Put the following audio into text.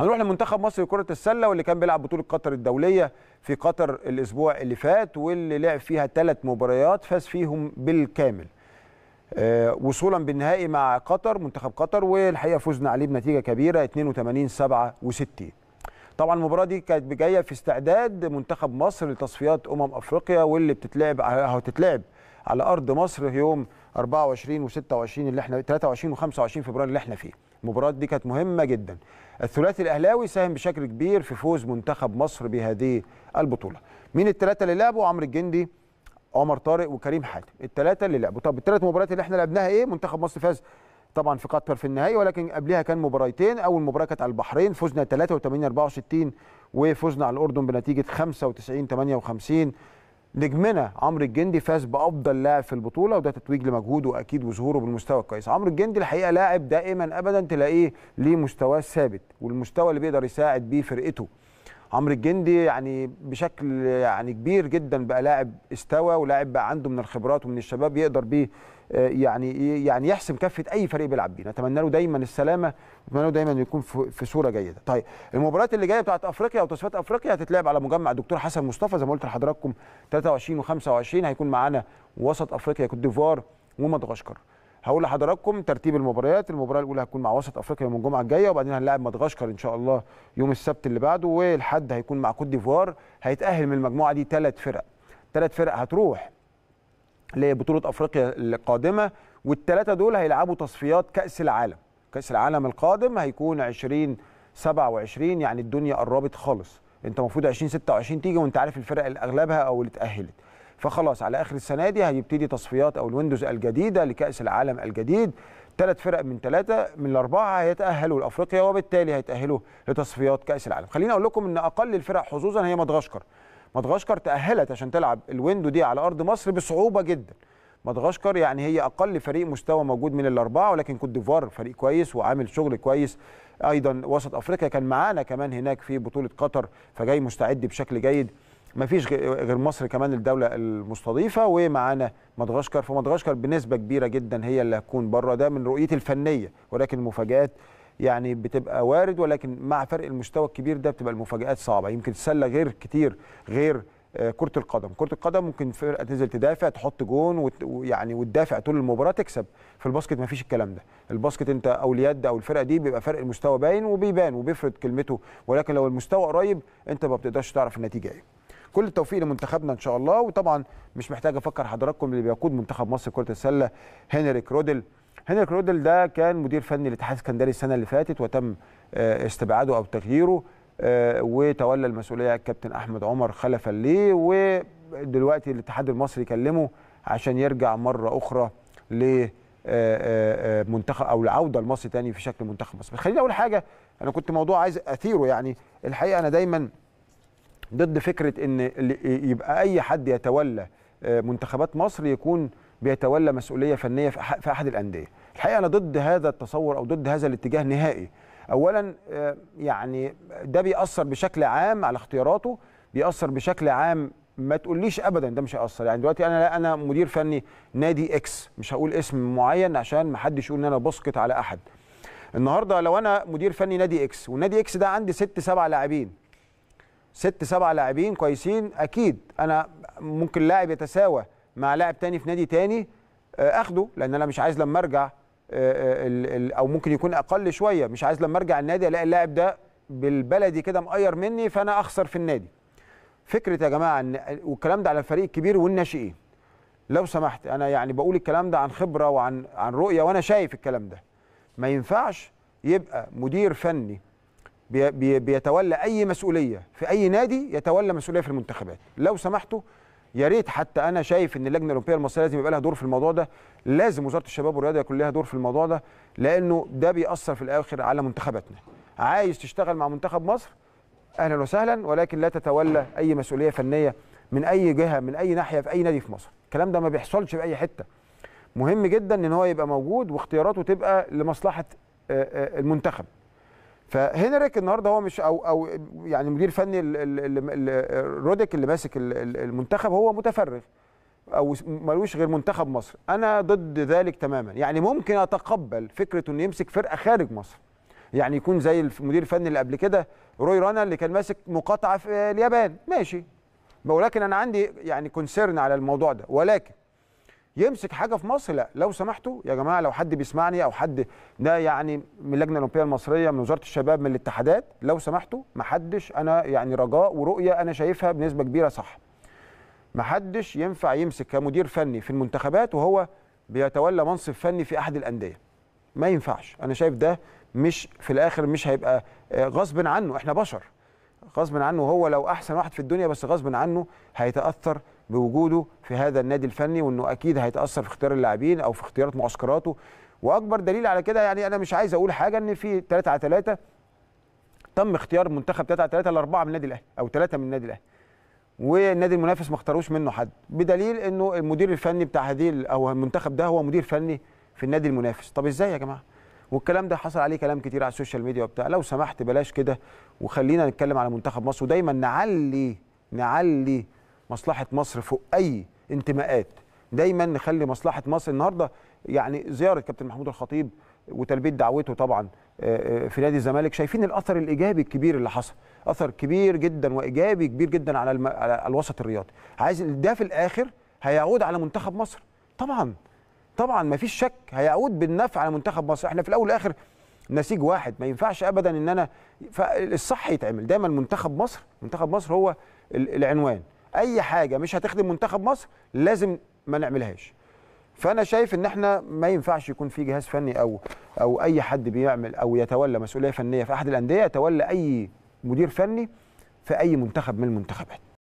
هنروح لمنتخب مصر لكره السله واللي كان بيلعب بطوله قطر الدوليه في قطر الاسبوع اللي فات واللي لعب فيها ثلاث مباريات فاز فيهم بالكامل آه، وصولا بالنهائي مع قطر منتخب قطر والحقيقه فزنا عليه بنتيجه كبيره 82 67 طبعا المباراه دي كانت جايه في استعداد منتخب مصر لتصفيات امم افريقيا واللي بتتلعب هتتلعب على ارض مصر يوم 24 و26 اللي احنا 23 و25 فبراير اللي احنا فيه المباراه دي كانت مهمه جدا الثلاثي الاهلاوي ساهم بشكل كبير في فوز منتخب مصر بهذه البطوله مين الثلاثه اللي لعبوا عمرو الجندي عمر طارق وكريم حاتم الثلاثه اللي لعبوا طب الثلاث مباريات اللي احنا لعبناها ايه منتخب مصر فاز طبعا في قطر في النهائي ولكن قبلها كان مباراتين اول مباراه كانت على البحرين فزنا 83 64 وفزنا على الاردن بنتيجه 95 58 نجمنا عمرو الجندي فاز بافضل لاعب في البطوله وده تتويج لمجهوده اكيد وظهوره بالمستوى الكويس عمرو الجندي الحقيقه لاعب دائما ابدا تلاقيه ليه مستواه ثابت والمستوى اللي بيقدر يساعد بيه فرقته عمرو الجندي يعني بشكل يعني كبير جدا بقى لاعب استوى ولاعب بقى عنده من الخبرات ومن الشباب يقدر بيه آه، يعني يعني يحسم كفه اي فريق بيلعب بيه نتمنى له دايما السلامه نتمنى له دايما يكون في صوره جيده طيب المباريات اللي جايه بتاعه افريقيا او تصفيات افريقيا هتتلعب على مجمع الدكتور حسن مصطفى زي ما قلت لحضراتكم 23 و25 هيكون معانا وسط افريقيا كوت ديفوار ومدغشقر هقول لحضراتكم ترتيب المباريات المباراه الاولى هتكون مع وسط افريقيا يوم الجمعه الجايه وبعدين هنلاعب مدغشقر ان شاء الله يوم السبت اللي بعده والحد هيكون مع كوت ديفوار هيتاهل من المجموعه دي ثلاث فرق ثلاث فرق هتروح لبطوله افريقيا القادمه والثلاثه دول هيلعبوا تصفيات كاس العالم كاس العالم القادم هيكون 20 27 يعني الدنيا قربت خالص انت المفروض 20 26 تيجي وانت عارف الفرق اللي اغلبها او اللي اتاهلت فخلاص على اخر السنه دي هيبتدي تصفيات او الويندوز الجديده لكاس العالم الجديد ثلاث فرق من ثلاثه من الاربعه هيتاهلوا لافريقيا وبالتالي هيتاهلوا لتصفيات كاس العالم خليني اقول لكم ان اقل الفرق حظوظا هي مدغشقر مدغشقر تاهلت عشان تلعب الويندو دي على ارض مصر بصعوبه جدا مدغشقر يعني هي اقل فريق مستوى موجود من الاربعه ولكن كوت ديفوار فريق كويس وعامل شغل كويس ايضا وسط افريقيا كان معانا كمان هناك في بطوله قطر فجاي مستعد بشكل جيد مفيش غير مصر كمان الدوله المستضيفه ومعانا مدغشقر فمدغشقر بنسبه كبيره جدا هي اللي هتكون بره ده من رؤيتي الفنيه ولكن المفاجات يعني بتبقى وارد ولكن مع فرق المستوى الكبير ده بتبقى المفاجات صعبه يمكن السله غير كتير غير آه، كره القدم كره القدم ممكن فرقه تنزل تدافع تحط جون ويعني وتدافع طول المباراه تكسب في الباسكت ما فيش الكلام ده الباسكت انت او اليد او الفرقه دي بيبقى فرق المستوى باين وبيبان وبيفرض كلمته ولكن لو المستوى قريب انت ما بتقدرش تعرف النتيجه ايه كل التوفيق لمنتخبنا ان شاء الله وطبعا مش محتاج افكر حضراتكم اللي بيقود منتخب مصر كره السله هنريك رودل هنريك رودل ده كان مدير فني لاتحاد اسكندريه السنه اللي فاتت وتم آه، استبعاده او تغييره آه، وتولى المسؤوليه الكابتن احمد عمر خلفا ليه ودلوقتي الاتحاد المصري كلمه عشان يرجع مره اخرى ل آه، منتخب او العوده لمصر تاني في شكل منتخب مصر خليني اول حاجه انا كنت موضوع عايز اثيره يعني الحقيقه انا دايما ضد فكره ان يبقى اي حد يتولى آه، منتخبات مصر يكون بيتولى مسؤوليه فنيه في احد الانديه الحقيقه انا ضد هذا التصور او ضد هذا الاتجاه نهائي اولا آه، يعني ده بيأثر بشكل عام على اختياراته بيأثر بشكل عام ما تقوليش ابدا ده مش هيأثر يعني دلوقتي انا انا مدير فني نادي اكس مش هقول اسم معين عشان ما حدش يقول ان انا بسقط على احد النهارده لو انا مدير فني نادي اكس والنادي اكس ده عندي ست سبع لاعبين ست سبع لاعبين كويسين اكيد انا ممكن لاعب يتساوى مع لاعب تاني في نادي تاني آه، اخده لان انا مش عايز لما ارجع آه، او ممكن يكون اقل شويه مش عايز لما ارجع النادي الاقي اللاعب ده بالبلدي كده مقير مني فانا اخسر في النادي فكره يا جماعه ان والكلام ده على الفريق الكبير والناشئين لو سمحت انا يعني بقول الكلام ده عن خبره وعن عن رؤيه وانا شايف الكلام ده ما ينفعش يبقى مدير فني بي بيتولى اي مسؤوليه في اي نادي يتولى مسؤوليه في المنتخبات لو سمحتوا يا ريت حتى انا شايف ان اللجنه الاولمبيه المصريه لازم يبقى لها دور في الموضوع ده لازم وزاره الشباب والرياضه يكون لها دور في الموضوع ده لانه ده بيأثر في الاخر على منتخباتنا عايز تشتغل مع منتخب مصر اهلا وسهلا ولكن لا تتولى اي مسؤوليه فنيه من اي جهه من اي ناحيه في اي نادي في مصر الكلام ده ما بيحصلش في اي حته مهم جدا ان هو يبقى موجود واختياراته تبقى لمصلحه المنتخب فهنريك النهارده هو مش او او يعني مدير فني روديك اللي ماسك المنتخب هو متفرغ او ملوش غير منتخب مصر انا ضد ذلك تماما يعني ممكن اتقبل فكره انه يمسك فرقه خارج مصر يعني يكون زي المدير الفني اللي قبل كده روي رانا اللي كان ماسك مقاطعه في اليابان ماشي ولكن انا عندي يعني كونسيرن على الموضوع ده ولكن يمسك حاجه في مصر لا لو سمحتوا يا جماعه لو حد بيسمعني او حد ده يعني من اللجنه الاولمبيه المصريه من وزاره الشباب من الاتحادات لو سمحتوا ما حدش انا يعني رجاء ورؤيه انا شايفها بنسبه كبيره صح ما حدش ينفع يمسك كمدير فني في المنتخبات وهو بيتولى منصب فني في احد الانديه ما ينفعش انا شايف ده مش في الاخر مش هيبقى آه، غصب عنه احنا بشر غصب عنه هو لو احسن واحد في الدنيا بس غصب عنه هيتاثر بوجوده في هذا النادي الفني وانه اكيد هيتاثر في اختيار اللاعبين او في اختيارات معسكراته واكبر دليل على كده يعني انا مش عايز اقول حاجه ان في 3 على 3 تم اختيار منتخب 3 على 3 لاربعه من النادي الاهلي او ثلاثه من النادي الاهلي والنادي المنافس ما اختاروش منه حد بدليل انه المدير الفني بتاع هذه او المنتخب ده هو مدير فني في النادي المنافس طب ازاي يا جماعه والكلام ده حصل عليه كلام كتير على السوشيال ميديا وبتاع لو سمحت بلاش كده وخلينا نتكلم على منتخب مصر ودايما نعلي نعلي مصلحه مصر فوق اي انتماءات دايما نخلي مصلحه مصر النهارده يعني زياره كابتن محمود الخطيب وتلبيه دعوته طبعا آه، آه، في نادي الزمالك شايفين الاثر الايجابي الكبير اللي حصل اثر كبير جدا وايجابي كبير جدا على, الم... على الوسط الرياضي عايز ده في الاخر هيعود على منتخب مصر طبعا طبعا ما فيش شك هيعود بالنفع على منتخب مصر احنا في الاول والاخر نسيج واحد ما ينفعش ابدا ان انا فالصح يتعمل دايما منتخب مصر منتخب مصر هو العنوان اي حاجه مش هتخدم منتخب مصر لازم ما نعملهاش فانا شايف ان احنا ما ينفعش يكون في جهاز فني او او اي حد بيعمل او يتولى مسؤوليه فنيه في احد الانديه يتولى اي مدير فني في اي منتخب من المنتخبات